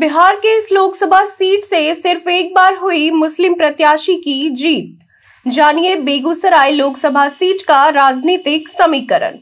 बिहार के इस लोकसभा सीट से सिर्फ एक बार हुई मुस्लिम प्रत्याशी की जीत जानिए बेगूसराय लोकसभा सीट का राजनीतिक समीकरण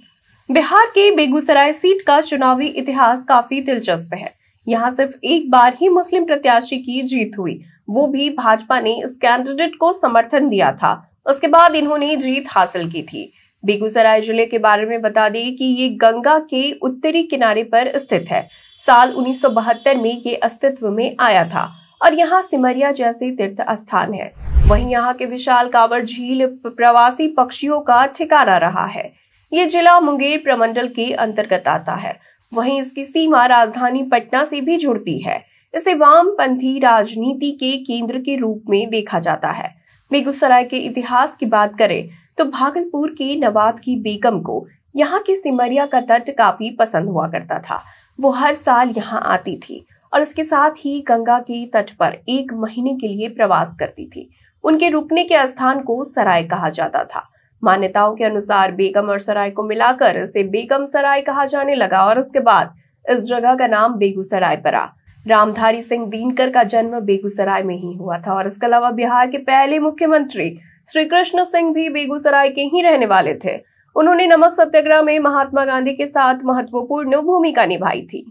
बिहार के बेगूसराय सीट का चुनावी इतिहास काफी दिलचस्प है यहाँ सिर्फ एक बार ही मुस्लिम प्रत्याशी की जीत हुई वो भी भाजपा ने इस कैंडिडेट को समर्थन दिया था उसके बाद इन्होंने जीत हासिल की थी बेगूसराय जिले के बारे में बता दें कि ये गंगा के उत्तरी किनारे पर स्थित है साल 1972 में ये अस्तित्व में आया था और यहाँ सिमरिया जैसे तीर्थ स्थान है वहीं यहाँ के विशाल कावर झील प्रवासी पक्षियों का ठिकाना रहा है ये जिला मुंगेर प्रमंडल के अंतर्गत आता है वहीं इसकी सीमा राजधानी पटना से भी जुड़ती है इसे वामपंथी राजनीति के केंद्र के रूप में देखा जाता है बेगूसराय के इतिहास की बात करें तो भागलपुर के नवाब की बेगम को यहाँ के सिमरिया का तट काफी पसंद हुआ करता था वो हर साल यहाँ आती थी और उसके साथ ही गंगा के तट पर एक महीने के लिए प्रवास करती थी उनके रुकने के स्थान को सराय कहा जाता था मान्यताओं के अनुसार बेगम और सराय को मिलाकर इसे बेगम सराय कहा जाने लगा और उसके बाद इस जगह का नाम बेगूसराय पड़ा रामधारी सिंह दीनकर का जन्म बेगूसराय में ही हुआ था और इसके अलावा बिहार के पहले मुख्यमंत्री श्री कृष्ण सिंह भी बेगूसराय के ही रहने वाले थे उन्होंने नमक सत्याग्रह में महात्मा गांधी के साथ महत्वपूर्ण भूमिका निभाई थी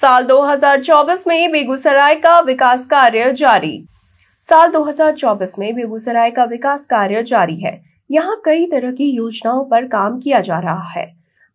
साल 2024 में बेगूसराय का विकास कार्य जारी साल 2024 में बेगूसराय का विकास कार्य जारी है यहाँ कई तरह की योजनाओं पर काम किया जा रहा है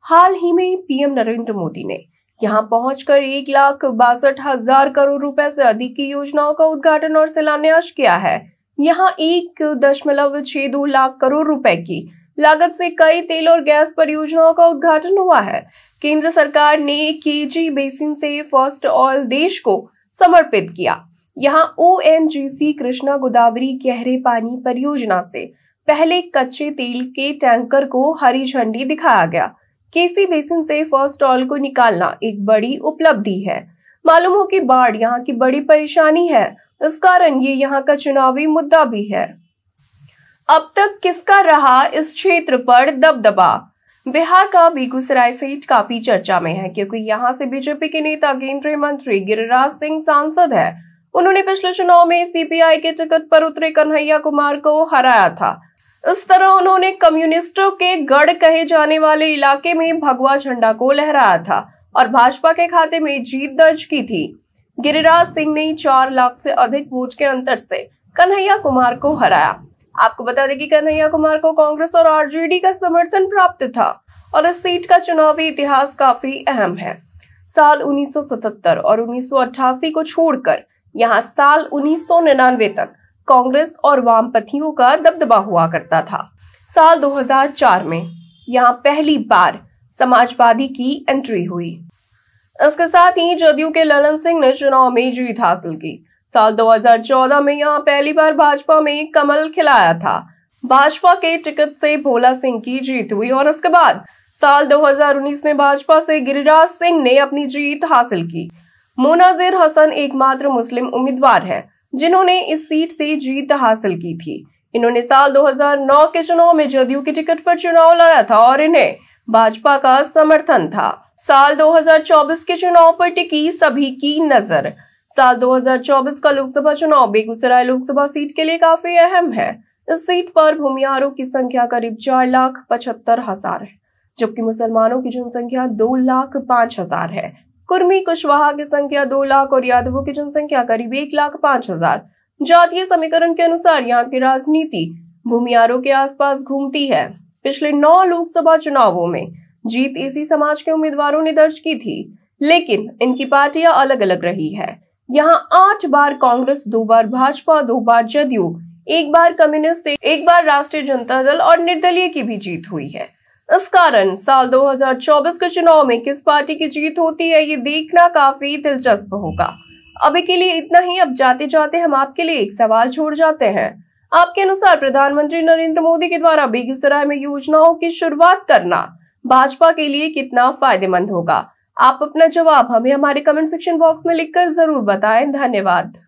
हाल ही में पीएम नरेंद्र मोदी ने यहाँ पहुंचकर एक लाख बासठ हजार करोड़ रुपए से अधिक की योजनाओं का उद्घाटन और शिलान्यास किया है यहाँ एक दशमलव छह दो लाख करोड़ रुपए की लागत से कई तेल और गैस परियोजनाओं का उद्घाटन हुआ है केंद्र सरकार ने केजी बेसिन से फर्स्ट ऑयल देश को समर्पित किया यहाँ ओ कृष्णा गोदावरी गहरे पानी परियोजना से पहले कच्चे तेल के टैंकर को हरी झंडी दिखाया गया केसी बेसिन से फर्स्ट ऑयल को निकालना एक बड़ी उपलब्धि है मालूम हो कि बाढ़ यहाँ की बड़ी परेशानी है इस कारण ये यहाँ का चुनावी मुद्दा भी है अब तक किसका रहा इस क्षेत्र पर दबदबा बिहार का बेगूसराय सीट काफी चर्चा में है क्योंकि यहाँ से बीजेपी के नेता केंद्रीय मंत्री गिरिराज सिंह सांसद है उन्होंने पिछले चुनाव में सीपीआई के टिकट पर उतरे कन्हैया कुमार को हराया था इस तरह उन्होंने कम्युनिस्टों के गढ़ कहे जाने वाले इलाके में भगवा झंडा को लहराया था और भाजपा के खाते में जीत दर्ज की थी गिरिराज सिंह ने चार लाख से अधिक वोट के अंतर से कन्हैया कुमार को हराया आपको बता दें कि कन्हैया कुमार को कांग्रेस और आरजेडी का समर्थन प्राप्त था और इस सीट का चुनावी इतिहास काफी अहम है साल 1977 और 1988 को छोड़कर यहां साल 1999 तक कांग्रेस और वामपंथियों का दबदबा हुआ करता था साल 2004 में यहां पहली बार समाजवादी की एंट्री हुई इसके साथ ही जदयू के ललन सिंह ने चुनाव में जीत हासिल की साल 2014 में यहां पहली बार भाजपा में कमल खिलाया था भाजपा के टिकट से भोला सिंह की जीत हुई और उसके बाद साल 2019 में भाजपा से गिरिराज सिंह ने अपनी जीत हासिल की मोनाजिर हसन एकमात्र मुस्लिम उम्मीदवार हैं जिन्होंने इस सीट से जीत हासिल की थी इन्होंने साल 2009 के चुनाव में जदयू के टिकट पर चुनाव लड़ा था और इन्हें भाजपा का समर्थन था साल 2024 के चुनाव पर टिकी सभी की नजर साल 2024 का लोकसभा चुनाव बेगूसराय लोकसभा सीट के लिए काफी अहम है इस सीट पर भूमिहारों की संख्या करीब चार लाख पचहत्तर हजार है जबकि मुसलमानों की जनसंख्या दो लाख पांच हजार है कुर्मी कुशवाहा की संख्या दो लाख और यादवों की जनसंख्या करीब एक लाख पांच हजार जातीय समीकरण के अनुसार यहाँ की राजनीति भूमियारों के आसपास घूमती है पिछले नौ लोकसभा चुनावों में जीत इसी समाज के उम्मीदवारों ने दर्ज की थी लेकिन इनकी पार्टियां अलग अलग रही है यहाँ आठ बार कांग्रेस दो बार भाजपा दो बार जदयू एक बार कम्युनिस्ट एक बार राष्ट्रीय जनता दल और निर्दलीय की भी जीत हुई है इस कारण साल 2024 के चुनाव में किस पार्टी की जीत होती है ये देखना काफी दिलचस्प होगा अभी के लिए इतना ही अब जाते जाते हम आपके लिए एक सवाल छोड़ जाते हैं आपके अनुसार प्रधानमंत्री नरेंद्र मोदी के द्वारा बेगूसराय में योजनाओं की शुरुआत करना भाजपा के लिए कितना फायदेमंद होगा आप अपना जवाब हमें हमारे कमेंट सेक्शन बॉक्स में लिखकर जरूर बताएं धन्यवाद